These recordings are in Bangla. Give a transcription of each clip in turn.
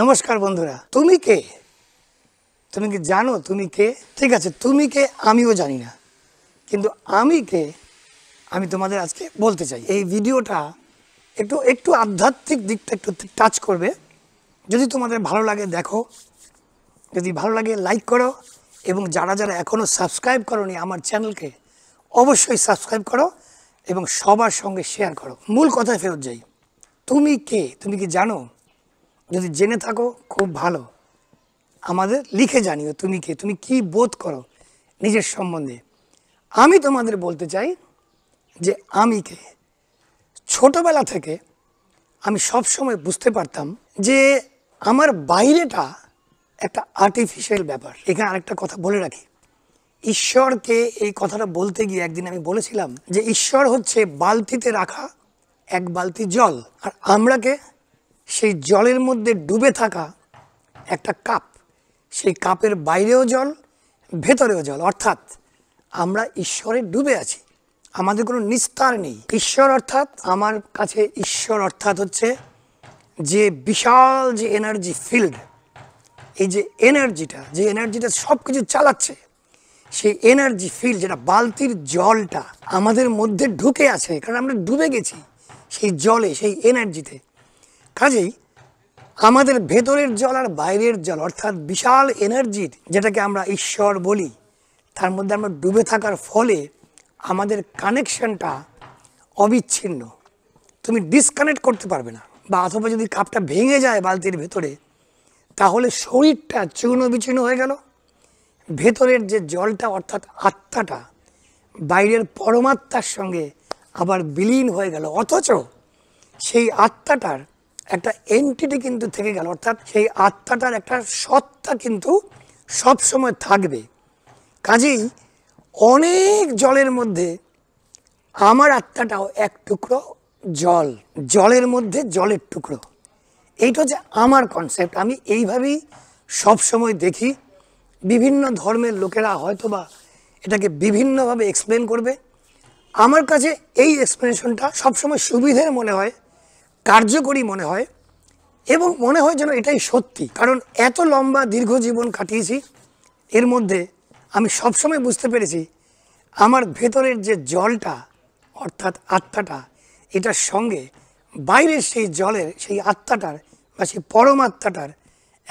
নমস্কার বন্ধুরা তুমি কে তুমি কি জানো তুমি কে ঠিক আছে তুমি কে আমিও জানি না কিন্তু আমি কে আমি তোমাদের আজকে বলতে চাই এই ভিডিওটা একটু একটু আধ্যাত্মিক দিকটা একটু টাচ করবে যদি তোমাদের ভালো লাগে দেখো যদি ভালো লাগে লাইক করো এবং যারা যারা এখনও সাবস্ক্রাইব করনি আমার চ্যানেলকে অবশ্যই সাবস্ক্রাইব করো এবং সবার সঙ্গে শেয়ার করো মূল কথায় ফেরত যাই তুমি কে তুমি কি জানো যদি জেনে থাকো খুব ভালো আমাদের লিখে জানিও তুমি কে তুমি কি বোধ করো নিজের সম্বন্ধে আমি তোমাদের বলতে চাই যে আমি কে ছোটবেলা থেকে আমি সব সময় বুঝতে পারতাম যে আমার বাইরেটা একটা আর্টিফিশিয়াল ব্যাপার এখানে আরেকটা কথা বলে রাখি ঈশ্বরকে এই কথাটা বলতে গিয়ে একদিন আমি বলেছিলাম যে ঈশ্বর হচ্ছে বালতিতে রাখা এক বালতি জল আর আমরাকে সেই জলের মধ্যে ডুবে থাকা একটা কাপ সেই কাপের বাইরেও জল ভেতরেও জল অর্থাৎ আমরা ঈশ্বরে ডুবে আছি আমাদের কোনো নিস্তার নেই ঈশ্বর অর্থাৎ আমার কাছে ঈশ্বর অর্থাৎ হচ্ছে যে বিশাল যে এনার্জি ফিল্ড এই যে এনার্জিটা যে এনার্জিটা সব কিছু চালাচ্ছে সেই এনার্জি ফিল্ড যেটা বালতির জলটা আমাদের মধ্যে ঢুকে আছে কারণ আমরা ডুবে গেছি সেই জলে সেই এনার্জিতে কাজেই আমাদের ভেতরের জল আর বাইরের জল অর্থাৎ বিশাল এনার্জির যেটাকে আমরা ঈশ্বর বলি তার মধ্যে আমরা ডুবে থাকার ফলে আমাদের কানেকশনটা অবিচ্ছিন্ন তুমি ডিসকানেক্ট করতে পারবে না বা অথবা যদি কাপটা ভেঙে যায় বালতির ভেতরে তাহলে শরীরটা চূর্ণ বিচূর্ণ হয়ে গেল ভেতরের যে জলটা অর্থাৎ আত্মাটা বাইরের পরমাত্মার সঙ্গে আবার বিলীন হয়ে গেল অথচ সেই আত্মাটার একটা এন্টিটি কিন্তু থেকে গেল অর্থাৎ সেই আত্মাটার একটা সত্তা কিন্তু সবসময় থাকবে কাজেই অনেক জলের মধ্যে আমার আত্মাটাও এক টুকরো জল জলের মধ্যে জলের টুকরো এইটা হচ্ছে আমার কনসেপ্ট আমি এইভাবেই সবসময় দেখি বিভিন্ন ধর্মের লোকেরা হয়তোবা এটাকে বিভিন্নভাবে এক্সপ্লেন করবে আমার কাছে এই এক্সপ্লেনেশনটা সবসময় সুবিধের মনে হয় কার্যকরী মনে হয় এবং মনে হয় যেন এটাই সত্যি কারণ এত লম্বা দীর্ঘ জীবন কাটিয়েছি এর মধ্যে আমি সবসময় বুঝতে পেরেছি আমার ভেতরের যে জলটা অর্থাৎ আত্মাটা এটার সঙ্গে বাইরের সেই জলের সেই আত্মাটার বা সেই পরমাত্মাটার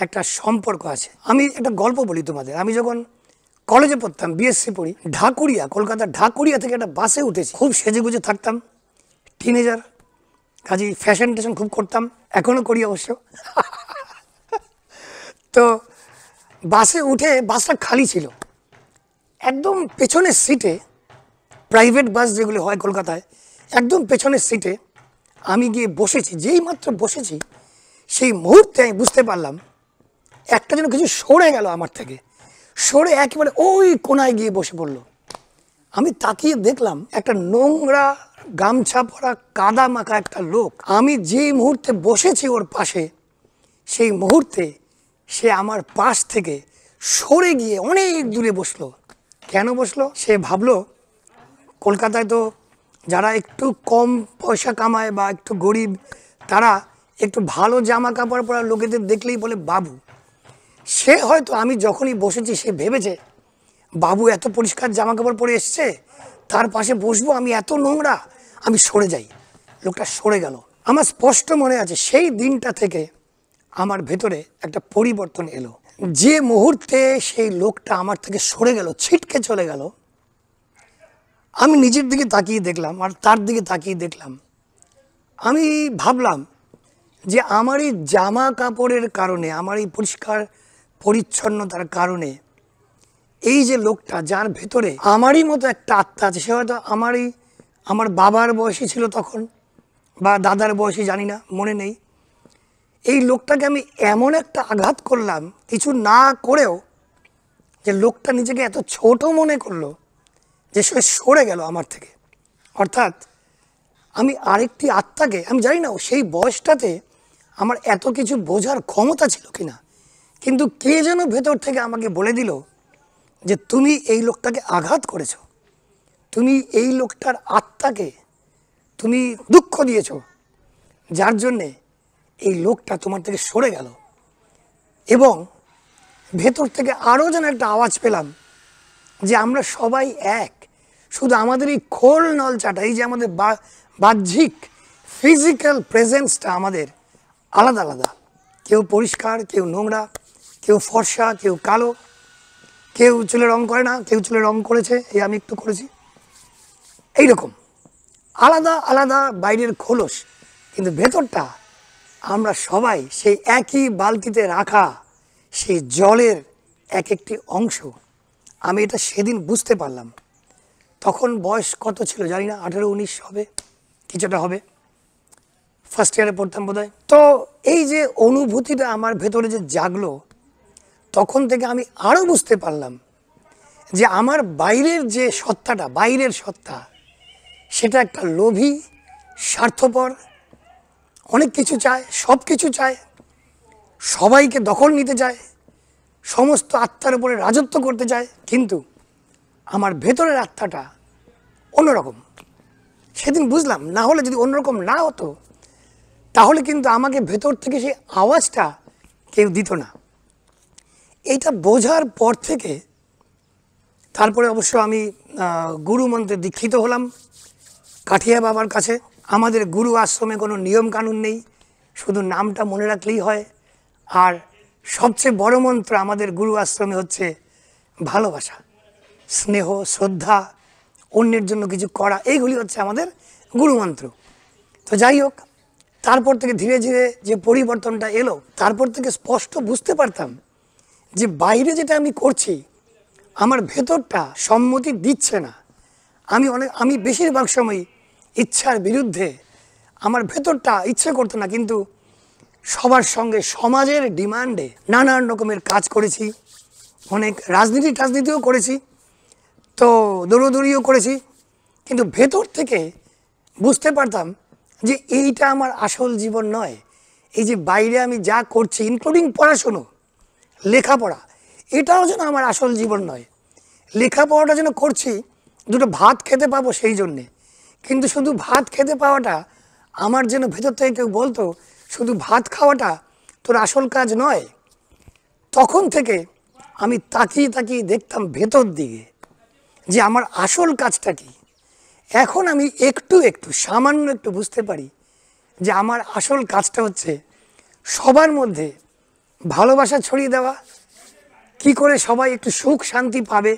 একটা সম্পর্ক আছে আমি একটা গল্প বলি তোমাদের আমি যখন কলেজে পড়তাম বিএসসি পড়ি ঢাকুরিয়া কলকাতার ঢাকুরিয়া থেকে একটা বাসে উঠেছি খুব সেজেগুজে থাকতাম টিনেজার কাজে ফ্যাশন টেশন খুব করতাম এখনও করি অবশ্য তো বাসে উঠে বাসটা খালি ছিল একদম পেছনের সিটে প্রাইভেট বাস যেগুলো হয় কলকাতায় একদম পেছনের সিটে আমি গিয়ে বসেছি যেই মাত্র বসেছি সেই মুহূর্তে আমি বুঝতে পারলাম একটা যেন কিছু সরে গেল আমার থেকে সরে একেবারে ওই কোনায় গিয়ে বসে পড়লো আমি তাকিয়ে দেখলাম একটা নোংরা গামছা পরা কাদা মাখা একটা লোক আমি যেই মুহূর্তে বসেছি ওর পাশে সেই মুহূর্তে সে আমার পাশ থেকে সরে গিয়ে অনেক দূরে বসলো কেন বসলো সে ভাবলো কলকাতায় তো যারা একটু কম পয়সা কামায় বা একটু গরিব তারা একটু ভালো জামা কাপড় পরা লোকেদের দেখলেই বলে বাবু সে হয়তো আমি যখনই বসেছি সে ভেবেছে বাবু এত পরিষ্কার জামা কাপড় পরে এসছে তার পাশে বসবো আমি এত নোংরা আমি সরে যাই লোকটা সরে গেল আমার স্পষ্ট মনে আছে সেই দিনটা থেকে আমার ভেতরে একটা পরিবর্তন এলো যে মুহূর্তে সেই লোকটা আমার থেকে সরে গেল ছিটকে চলে গেল আমি নিজের দিকে তাকিয়ে দেখলাম আর তার দিকে তাকিয়ে দেখলাম আমি ভাবলাম যে আমার এই জামা কাপড়ের কারণে আমার এই পরিষ্কার পরিচ্ছন্নতার কারণে এই যে লোকটা যার ভেতরে আমারই মতো একটা আত্মা আছে সে হয়তো আমারই আমার বাবার বয়সী ছিল তখন বা দাদার বয়সী জানি না মনে নেই এই লোকটাকে আমি এমন একটা আঘাত করলাম কিছু না করেও যে লোকটা নিজেকে এত ছোট মনে করলো যে সে সরে গেল আমার থেকে অর্থাৎ আমি আরেকটি আত্মাকে আমি জানি না সেই বয়সটাতে আমার এত কিছু বোঝার ক্ষমতা ছিল কিনা কিন্তু কে যেন ভেতর থেকে আমাকে বলে দিল যে তুমি এই লোকটাকে আঘাত করেছো তুমি এই লোকটার আত্মাকে তুমি দুঃখ দিয়েছ যার জন্যে এই লোকটা তোমার থেকে সরে গেল এবং ভেতর থেকে আরও যেন একটা আওয়াজ পেলাম যে আমরা সবাই এক শুধু আমাদের এই খোল নলচাটা এই যে আমাদের বাহ্যিক ফিজিক্যাল প্রেজেন্সটা আমাদের আলাদা আলাদা কেউ পরিষ্কার কেউ নোংরা কেউ ফর্সা কেউ কালো কেউ চুলে রং করে না কেউ চুলে রং করেছে এই আমি একটু করেছি এই রকম আলাদা আলাদা বাইরের খোলস কিন্তু ভেতরটা আমরা সবাই সেই একই বালতিতে রাখা সেই জলের এক একটি অংশ আমি এটা সেদিন বুঝতে পারলাম তখন বয়স কত ছিল জানি না আঠেরো উনিশ হবে কিছুটা হবে ফার্স্ট ইয়ারে পড়তাম বোধ তো এই যে অনুভূতিটা আমার ভেতরে যে জাগলো তখন থেকে আমি আরও বুঝতে পারলাম যে আমার বাইরের যে সত্তাটা বাইরের সত্তা সেটা একটা লোভী স্বার্থপর অনেক কিছু চায় সব কিছু চায় সবাইকে দখল নিতে চায় সমস্ত আত্মার উপরে রাজত্ব করতে চায় কিন্তু আমার ভেতরের আত্মাটা অন্যরকম সেদিন বুঝলাম না হলে যদি অন্যরকম না হতো তাহলে কিন্তু আমাকে ভেতর থেকে সেই আওয়াজটা কেউ দিত না এইটা বোঝার পর থেকে তারপরে অবশ্য আমি গুরু মন্ত্রে দীক্ষিত হলাম কাঠিয়া বাবার কাছে আমাদের গুরু আশ্রমে কোনো নিয়ম কানুন নেই শুধু নামটা মনে রাখলেই হয় আর সবচেয়ে বড় মন্ত্র আমাদের গুরু আশ্রমে হচ্ছে ভালোবাসা স্নেহ শ্রদ্ধা অন্যের জন্য কিছু করা এইগুলি হচ্ছে আমাদের গুরুমন্ত্র তো যাই হোক তারপর থেকে ধীরে ধীরে যে পরিবর্তনটা এলো তারপর থেকে স্পষ্ট বুঝতে পারতাম যে বাইরে যেটা আমি করছি আমার ভেতরটা সম্মতি দিচ্ছে না আমি অনেক আমি বেশিরভাগ সময় ইচ্ছার বিরুদ্ধে আমার ভেতরটা ইচ্ছে করতো না কিন্তু সবার সঙ্গে সমাজের ডিমান্ডে নানান রকমের কাজ করেছি অনেক রাজনীতি টাজনীতিও করেছি তো দৌড়দৌড়িও করেছি কিন্তু ভেতর থেকে বুঝতে পারতাম যে এইটা আমার আসল জীবন নয় এই যে বাইরে আমি যা করছি ইনক্লুডিং পড়াশুনো লেখাপড়া এটাও যেন আমার আসল জীবন নয় লেখাপড়াটা যেন করছি দুটো ভাত খেতে পাবো সেই জন্যে কিন্তু শুধু ভাত খেতে পাওয়াটা আমার যেন ভেতর থেকে কেউ বলতো শুধু ভাত খাওয়াটা তোর আসল কাজ নয় তখন থেকে আমি তাকিয়ে তাকিয়ে দেখতাম ভেতর দিকে যে আমার আসল কাজটা কি এখন আমি একটু একটু সামান্য একটু বুঝতে পারি যে আমার আসল কাজটা হচ্ছে সবার মধ্যে ভালোবাসা ছড়িয়ে দেওয়া কি করে সবাই একটু সুখ শান্তি পাবে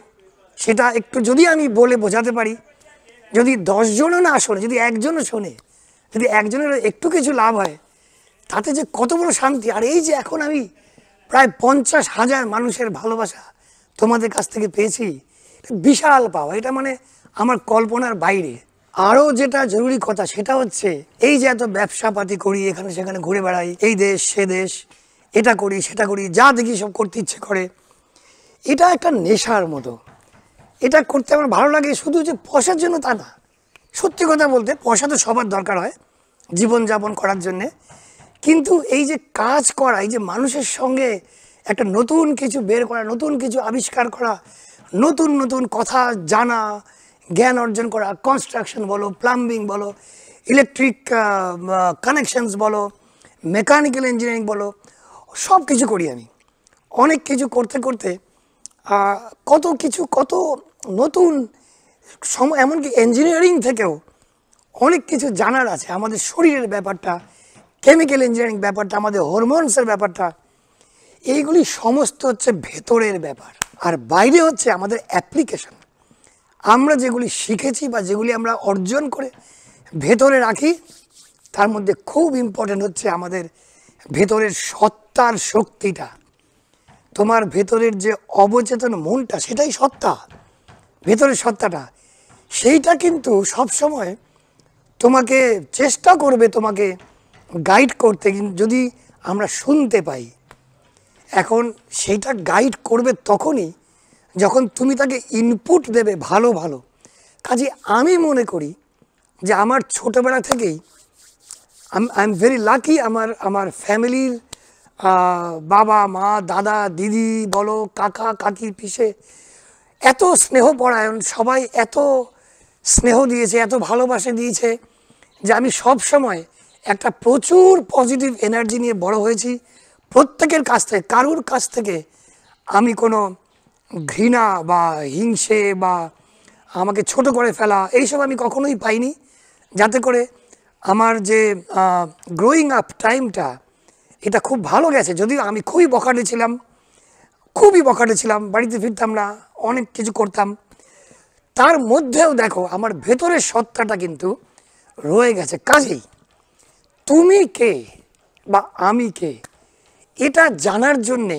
সেটা একটু যদি আমি বলে বোঝাতে পারি যদি দশজনও না শোনে যদি একজনও শোনে যদি একজনের একটু কিছু লাভ হয় তাতে যে কত বড় শান্তি আর এই যে এখন আমি প্রায় পঞ্চাশ হাজার মানুষের ভালোবাসা তোমাদের কাছ থেকে পেয়েছি বিশাল পাওয়া এটা মানে আমার কল্পনার বাইরে আরও যেটা জরুরি কথা সেটা হচ্ছে এই যে এত ব্যবসাপাতি করি এখানে সেখানে ঘুরে বেড়াই এই দেশ সে দেশ এটা করি সেটা করি যা দেখি সব করতে ইচ্ছে করে এটা একটা নেশার মতো এটা করতে আমার ভালো লাগে শুধু যে পয়সার জন্য তা না সত্যি কথা বলতে পয়সা তো সবার দরকার হয় জীবনযাপন করার জন্যে কিন্তু এই যে কাজ করা এই যে মানুষের সঙ্গে একটা নতুন কিছু বের করা নতুন কিছু আবিষ্কার করা নতুন নতুন কথা জানা জ্ঞান অর্জন করা কনস্ট্রাকশন বলো প্লাম্বিং বলো ইলেকট্রিক কানেকশনস বলো মেকানিক্যাল ইঞ্জিনিয়ারিং বলো সব কিছু করি আমি অনেক কিছু করতে করতে কত কিছু কত নতুন সম এমনকি ইঞ্জিনিয়ারিং থেকেও অনেক কিছু জানার আছে আমাদের শরীরের ব্যাপারটা কেমিক্যাল ইঞ্জিনিয়ারিং ব্যাপারটা আমাদের হরমোনসের ব্যাপারটা এইগুলি সমস্ত হচ্ছে ভেতরের ব্যাপার আর বাইরে হচ্ছে আমাদের অ্যাপ্লিকেশন আমরা যেগুলি শিখেছি বা যেগুলি আমরা অর্জন করে ভেতরে রাখি তার মধ্যে খুব ইম্পর্টেন্ট হচ্ছে আমাদের ভেতরের সত্য সত্তার শক্তিটা তোমার ভেতরের যে অবচেতন মনটা সেটাই সত্তা ভেতরের সত্তাটা সেইটা কিন্তু সবসময় তোমাকে চেষ্টা করবে তোমাকে গাইড করতে যদি আমরা শুনতে পাই এখন সেইটা গাইড করবে তখনই যখন তুমি তাকে ইনপুট দেবে ভালো ভালো কাজে আমি মনে করি যে আমার ছোটোবেলা থেকেই আই এম ভেরি লাকি আমার আমার ফ্যামিলির বাবা মা দাদা দিদি বলো কাকা কাকির পিসে এত স্নেহপরায়ণ সবাই এত স্নেহ দিয়েছে এত ভালোবাসে দিয়েছে যে আমি সব সময় একটা প্রচুর পজিটিভ এনার্জি নিয়ে বড় হয়েছি প্রত্যেকের কাছ থেকে কারুর কাছ থেকে আমি কোনো ঘৃণা বা হিংসে বা আমাকে ছোট করে ফেলা এইসব আমি কখনোই পাইনি যাতে করে আমার যে গ্রোয়িং আপ টাইমটা এটা খুব ভালো গেছে যদিও আমি খুবই বকাটে ছিলাম খুবই বকাটে ছিলাম বাড়িতে ফিরতাম না অনেক কিছু করতাম তার মধ্যেও দেখো আমার ভেতরের সত্তাটা কিন্তু রয়ে গেছে কাজেই তুমি কে বা আমি কে এটা জানার জন্যে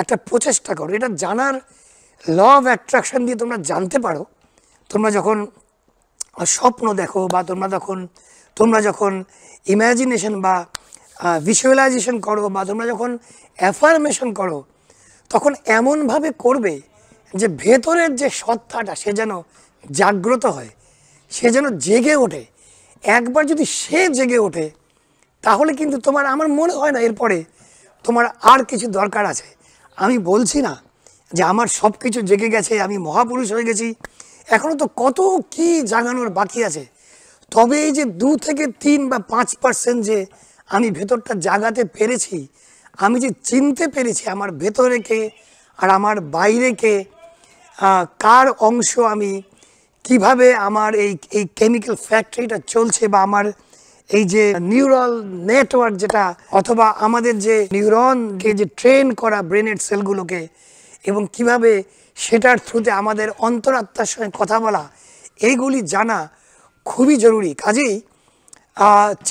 একটা প্রচেষ্টা করো এটা জানার ল অফ অ্যাট্রাকশান দিয়ে তোমরা জানতে পারো তোমরা যখন স্বপ্ন দেখো বা তোমরা যখন তোমরা যখন ইম্যাজিনেশন বা ভিজুয়ালাইজেশন করো বা তোমরা যখন অ্যাফার্মেশন করো তখন এমনভাবে করবে যে ভেতরের যে সত্তাটা সে যেন জাগ্রত হয় সে যেন জেগে ওঠে একবার যদি সে জেগে ওঠে তাহলে কিন্তু তোমার আমার মনে হয় না এরপরে তোমার আর কিছু দরকার আছে আমি বলছি না যে আমার সব কিছু জেগে গেছে আমি মহাপুরুষ হয়ে গেছি এখনও তো কত কি জাগানোর বাকি আছে তবে এই যে দু থেকে তিন বা পাঁচ পার্সেন্ট যে আমি ভেতরটা জাগাতে পেরেছি আমি যে চিনতে পেরেছি আমার ভেতরে কে আর আমার বাইরে কে কার অংশ আমি কিভাবে আমার এই এই কেমিক্যাল ফ্যাক্টরিটা চলছে বা আমার এই যে নিউরাল নেটওয়ার্ক যেটা অথবা আমাদের যে নিউরনকে যে ট্রেন করা ব্রেনের সেলগুলোকে এবং কিভাবে সেটার থ্রুতে আমাদের অন্তরাত্মার সঙ্গে কথা বলা এইগুলি জানা খুবই জরুরি কাজেই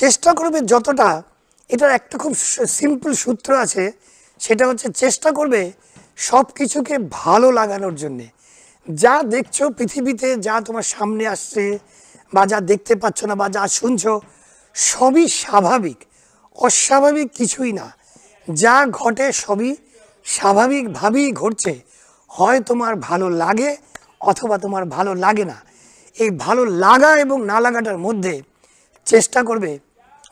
চেষ্টা করবে যতটা এটার একটা খুব সিম্পল সূত্র আছে সেটা হচ্ছে চেষ্টা করবে সব কিছুকে ভালো লাগানোর জন্যে যা দেখছো পৃথিবীতে যা তোমার সামনে আসছে বা যা দেখতে পাচ্ছ না বা যা শুনছো সবই স্বাভাবিক অস্বাভাবিক কিছুই না যা ঘটে সবই স্বাভাবিকভাবেই ঘটছে হয় তোমার ভালো লাগে অথবা তোমার ভালো লাগে না এই ভালো লাগা এবং না লাগাটার মধ্যে চেষ্টা করবে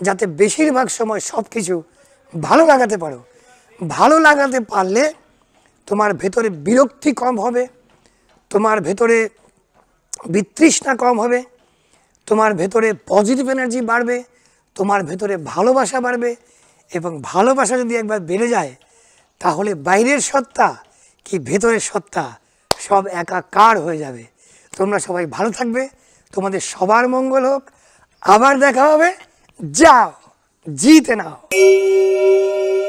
যাতে বেশিরভাগ সময় সব কিছু ভালো লাগাতে পারো ভালো লাগাতে পারলে তোমার ভেতরে বিরক্তি কম হবে তোমার ভেতরে বিতৃষ্ণা কম হবে তোমার ভেতরে পজিটিভ এনার্জি বাড়বে তোমার ভেতরে ভালোবাসা বাড়বে এবং ভালোবাসা যদি একবার বেড়ে যায় তাহলে বাইরের সত্তা কি ভেতরের সত্তা সব একাকার হয়ে যাবে তোমরা সবাই ভালো থাকবে তোমাদের সবার মঙ্গল হোক আবার দেখা হবে जाओ जीतना हो